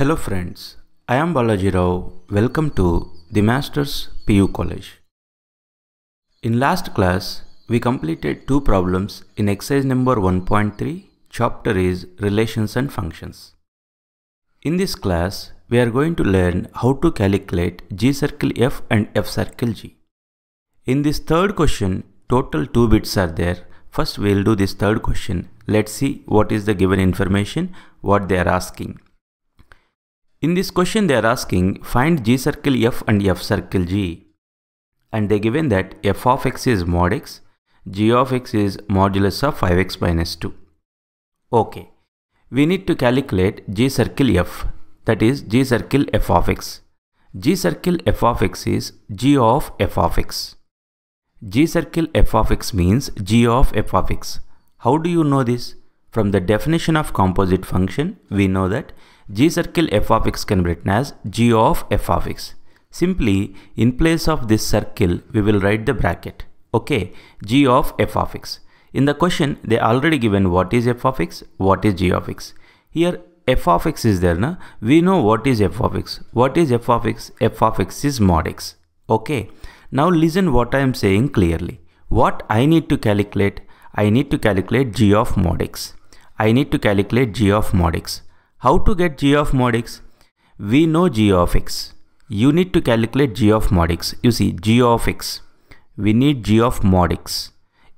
Hello friends, I am Balaji Rao. Welcome to the Masters PU College. In last class, we completed two problems in exercise number 1.3, chapter is Relations and Functions. In this class, we are going to learn how to calculate G circle F and F circle G. In this third question, total two bits are there. First, we will do this third question. Let's see what is the given information, what they are asking. In this question they are asking find g circle f and f circle g and they given that f of x is mod x, g of x is modulus of 5x minus 2. Okay, we need to calculate g circle f that is g circle f of x. g circle f of x is g of f of x. g circle f of x means g of f of x. How do you know this? From the definition of composite function, we know that g circle f of x can be written as g of f of x. Simply in place of this circle we will write the bracket. Okay, g of f of x. In the question they already given what is f of x, what is g of x. Here f of x is there na we know what is f of x what is f of x f of x is mod x okay now listen what i am saying clearly what i need to calculate i need to calculate g of mod x i need to calculate g of mod x how to get g of mod x? We know g of x. You need to calculate g of mod x. You see g of x. We need g of mod x.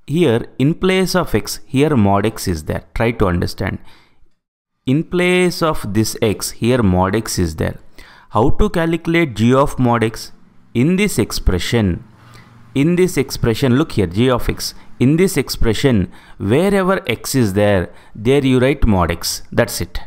Here in place of x, here mod x is there. Try to understand. In place of this x, here mod x is there. How to calculate g of mod x? In this expression, in this expression, look here, g of x. In this expression, wherever x is there, there you write mod x. That's it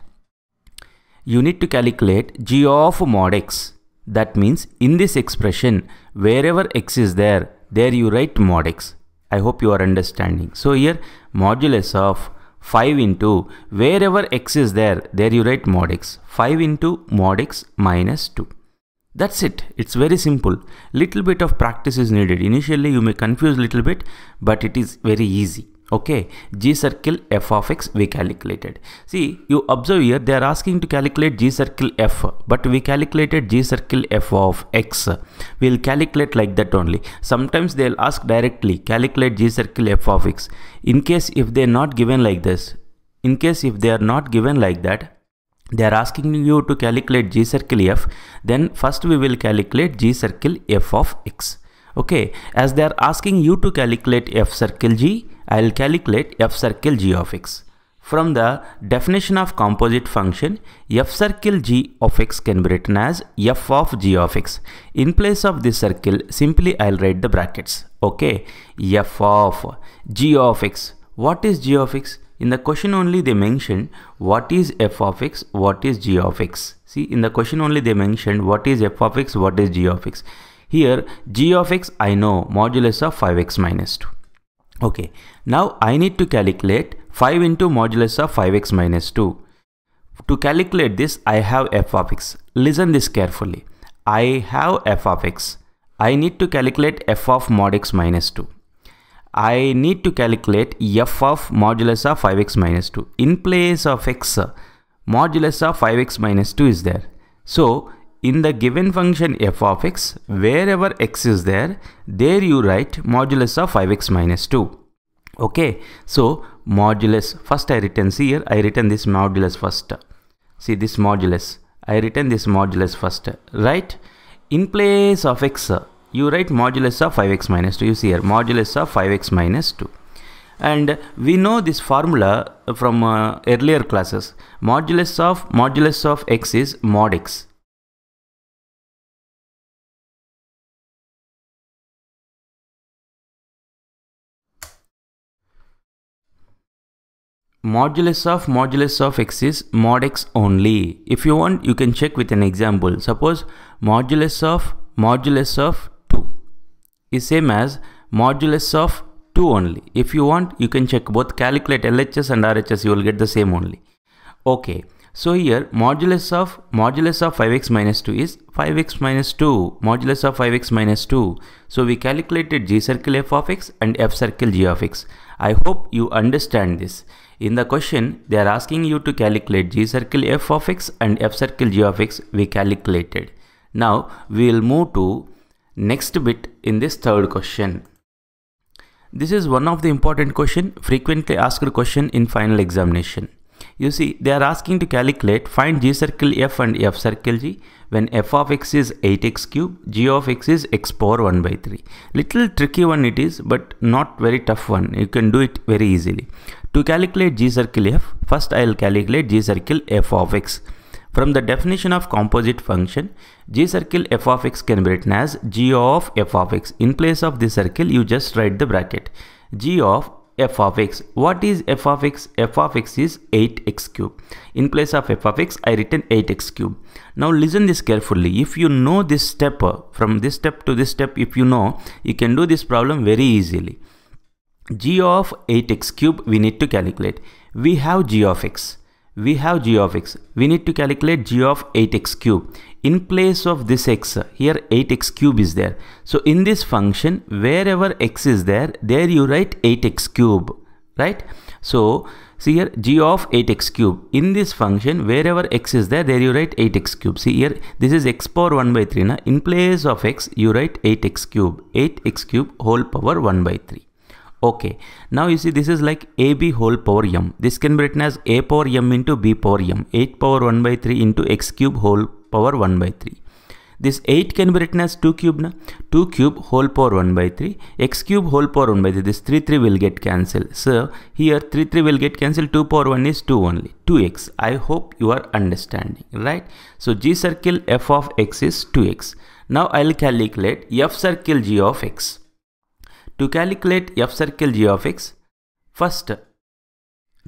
you need to calculate g of mod x. That means in this expression, wherever x is there, there you write mod x. I hope you are understanding. So here modulus of 5 into wherever x is there, there you write mod x. 5 into mod x minus 2. That's it. It's very simple. Little bit of practice is needed. Initially you may confuse little bit, but it is very easy okay g circle f of x we calculated see you observe here they are asking to calculate g circle f but we calculated g circle f of x we'll calculate like that only sometimes they'll ask directly calculate g circle f of x in case if they're not given like this in case if they are not given like that they are asking you to calculate g circle f then first we will calculate g circle f of x okay as they are asking you to calculate f circle g I'll calculate f circle g of x. From the definition of composite function, f circle g of x can be written as f of g of x. In place of this circle, simply I'll write the brackets. Okay, f of g of x. What is g of x? In the question only they mentioned what is f of x, what is g of x. See, in the question only they mentioned what is f of x, what is g of x. Here, g of x I know modulus of 5x minus 2. Okay, now I need to calculate 5 into modulus of 5x minus 2. To calculate this, I have f of x. Listen this carefully. I have f of x. I need to calculate f of mod x minus 2. I need to calculate f of modulus of 5x minus 2. In place of x, modulus of 5x minus 2 is there. So in the given function f of x, wherever x is there, there you write modulus of 5x minus 2. Okay, so modulus, first I written here, I written this modulus first. See this modulus, I written this modulus first, right? In place of x, you write modulus of 5x minus 2, you see here, modulus of 5x minus 2 and we know this formula from uh, earlier classes modulus of modulus of x is mod x modulus of modulus of x is mod x only. If you want, you can check with an example. Suppose modulus of modulus of 2 is same as modulus of 2 only. If you want, you can check both calculate LHS and RHS, you will get the same only. Okay, so here modulus of modulus of 5x minus 2 is 5x minus 2, modulus of 5x minus 2. So we calculated g circle f of x and f circle g of x. I hope you understand this. In the question, they are asking you to calculate g circle f of x and f circle g of x we calculated. Now we will move to next bit in this third question. This is one of the important question frequently asked question in final examination. You see, they are asking to calculate find g circle f and f circle g when f of x is 8x cube, g of x is x power 1 by 3. Little tricky one it is, but not very tough one. You can do it very easily. To calculate g circle f, first I will calculate g circle f of x. From the definition of composite function, g circle f of x can be written as g of f of x. In place of the circle, you just write the bracket. g of f of x. What is f of x? f of x is 8x cube. In place of f of x, I written 8x cube. Now listen this carefully. If you know this step, uh, from this step to this step, if you know, you can do this problem very easily. g of 8x cube we need to calculate. We have g of x. We have g of x. We need to calculate g of 8x cube in place of this x here 8x cube is there so in this function wherever x is there there you write 8x cube right so see here g of 8x cube in this function wherever x is there there you write 8x cube see here this is x power 1 by 3 na? in place of x you write 8x cube 8x cube whole power 1 by 3 okay now you see this is like ab whole power m this can be written as a power m into b power m 8 power 1 by 3 into x cube whole power 1 by 3. This 8 can be written as 2 cube na? 2 cube whole power 1 by 3 x cube whole power 1 by 3 this 3 3 will get cancelled. So here 3 3 will get cancelled 2 power 1 is 2 only 2x. I hope you are understanding right. So g circle f of x is 2x. Now I will calculate f circle g of x. To calculate f circle g of x first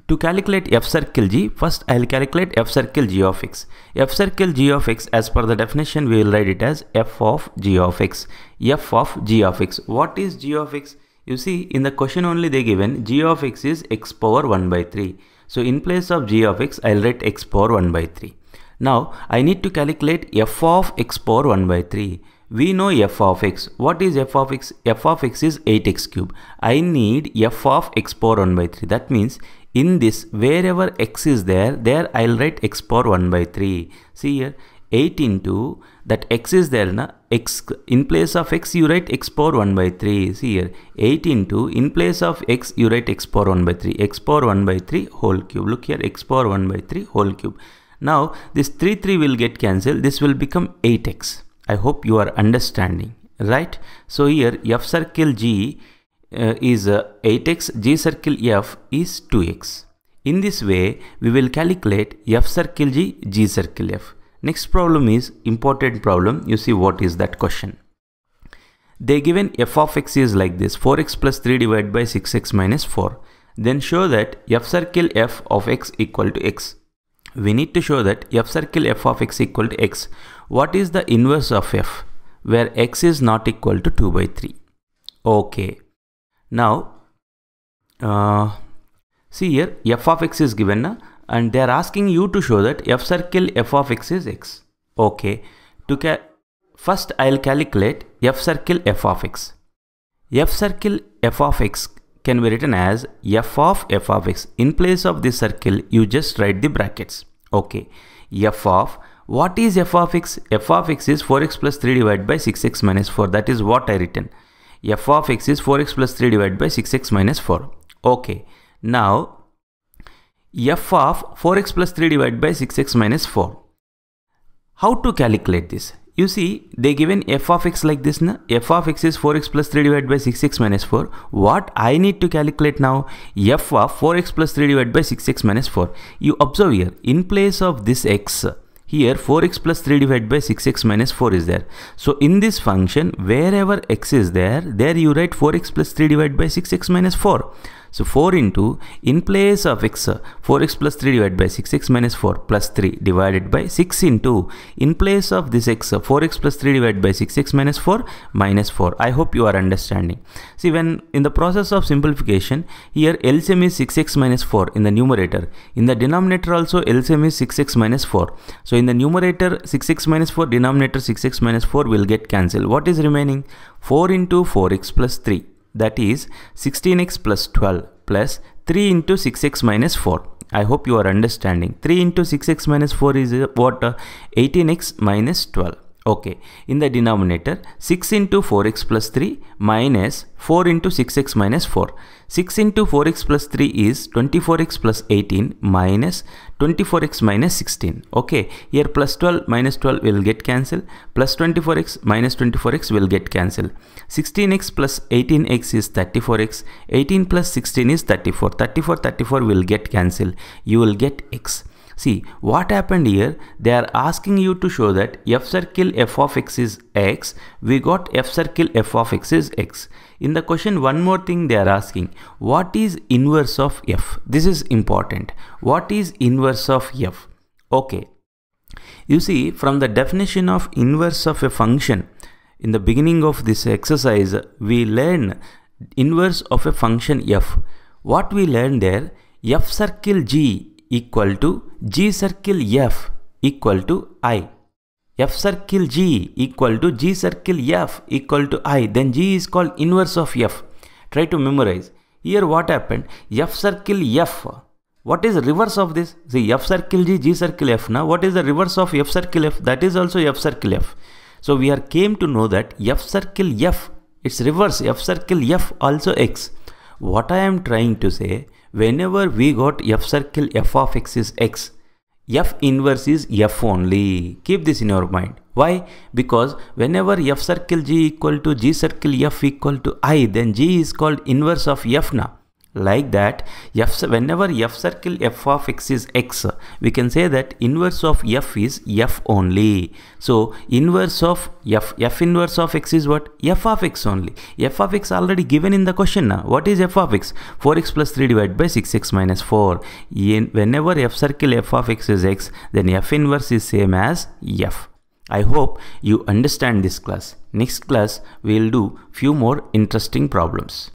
to calculate f circle g, first I will calculate f circle g of x. f circle g of x as per the definition we will write it as f of g of x. f of g of x. What is g of x? You see in the question only they given g of x is x power 1 by 3. So in place of g of x I will write x power 1 by 3. Now I need to calculate f of x power 1 by 3 we know f of x. What is f of x? f of x is 8x cube. I need f of x power 1 by 3. That means in this wherever x is there there I'll write x power 1 by 3 see here 8 into that x is there na x in place of x you write x power 1 by 3 see here 8 into in place of x you write x power 1 by 3 x power 1 by 3 whole cube look here x power 1 by 3 whole cube now this 3 3 will get cancelled this will become 8x I hope you are understanding right so here f circle G uh, is uh, 8x, G circle F is 2x. In this way, we will calculate F circle G, G circle F. Next problem is important problem. You see what is that question. They given f of x is like this 4x plus 3 divided by 6x minus 4. Then show that f circle f of x equal to x. We need to show that f circle f of x equal to x. What is the inverse of f? Where x is not equal to 2 by 3. Okay. Now, uh, see here f of x is given and they are asking you to show that f circle f of x is x. Okay. To First, I will calculate f circle f of x. f circle f of x can be written as f of f of x. In place of this circle, you just write the brackets. Okay. f of what is f of x? f of x is 4x plus 3 divided by 6x minus 4. That is what I written f of x is 4x plus 3 divided by 6x minus 4. Okay. Now, f of 4x plus 3 divided by 6x minus 4. How to calculate this? You see, they given f of x like this. Na? f of x is 4x plus 3 divided by 6x minus 4. What I need to calculate now? f of 4x plus 3 divided by 6x minus 4. You observe here, in place of this x, here 4x plus 3 divided by 6x minus 4 is there. So in this function, wherever x is there, there you write 4x plus 3 divided by 6x minus 4. So 4 into in place of x 4x uh, plus 3 divided by 6 x minus 4 plus 3 divided by 6 into in place of this x 4x uh, plus 3 divided by 6 x minus 4 minus 4. I hope you are understanding. See when in the process of simplification here LCM is 6x minus 4 in the numerator. In the denominator also LCM is 6x minus 4. So in the numerator 6x minus 4 denominator 6x minus 4 will get cancelled. What is remaining? 4 into 4x plus 3 that is 16x plus 12 plus 3 into 6x minus 4. I hope you are understanding. 3 into 6x minus 4 is what? 18x minus 12. Okay, in the denominator, 6 into 4x plus 3 minus 4 into 6x minus 4. 6 into 4x plus 3 is 24x plus 18 minus 24x minus 16. Okay, here plus 12 minus 12 will get cancelled, plus 24x minus 24x will get cancelled. 16x plus 18x is 34x, 18 plus 16 is 34, 34, 34 will get cancelled. You will get x. See what happened here they are asking you to show that f circle f of x is x we got f circle f of x is x. In the question one more thing they are asking what is inverse of f this is important what is inverse of f okay you see from the definition of inverse of a function in the beginning of this exercise we learn inverse of a function f what we learn there f circle g equal to G circle F equal to I. F circle G equal to G circle F equal to I. Then G is called inverse of F. Try to memorize. Here what happened? F circle F. What is reverse of this? See F circle G, G circle F. Now what is the reverse of F circle F? That is also F circle F. So we are came to know that F circle F, its reverse F circle F also X. What I am trying to say, whenever we got f circle f of x is x, f inverse is f only. Keep this in your mind. Why? Because whenever f circle g equal to g circle f equal to i, then g is called inverse of f now like that f whenever f circle f of x is x we can say that inverse of f is f only so inverse of f f inverse of x is what f of x only f of x already given in the question now what is f of x 4x plus 3 divided by 6x minus 4 in, whenever f circle f of x is x then f inverse is same as f I hope you understand this class. Next class we will do few more interesting problems.